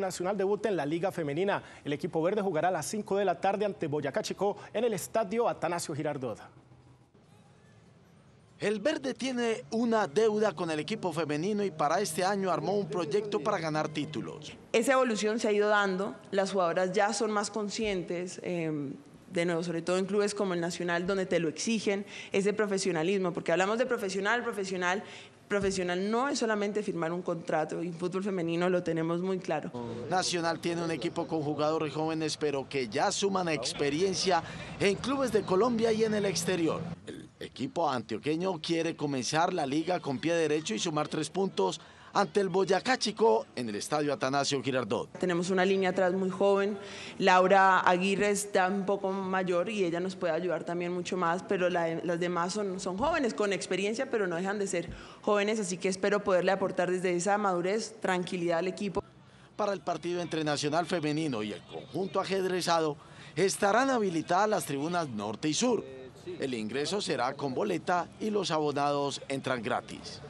Nacional debuta en la Liga Femenina. El equipo verde jugará a las 5 de la tarde ante Boyacá Chico en el estadio Atanasio Girardot. El verde tiene una deuda con el equipo femenino y para este año armó un proyecto para ganar títulos. Esa evolución se ha ido dando, las jugadoras ya son más conscientes. Em, de nuevo, sobre todo en clubes como el Nacional, donde te lo exigen, ese profesionalismo, porque hablamos de profesional, profesional, profesional no es solamente firmar un contrato y fútbol femenino lo tenemos muy claro. Nacional tiene un equipo con jugadores jóvenes pero que ya suman experiencia en clubes de Colombia y en el exterior. El equipo antioqueño quiere comenzar la liga con pie derecho y sumar tres puntos ante el Boyacá Chico en el estadio Atanasio Girardot. Tenemos una línea atrás muy joven, Laura Aguirre está un poco mayor y ella nos puede ayudar también mucho más, pero las demás son, son jóvenes con experiencia, pero no dejan de ser jóvenes, así que espero poderle aportar desde esa madurez tranquilidad al equipo. Para el partido entre Nacional Femenino y el conjunto ajedrezado, estarán habilitadas las tribunas norte y sur. El ingreso será con boleta y los abonados entran gratis.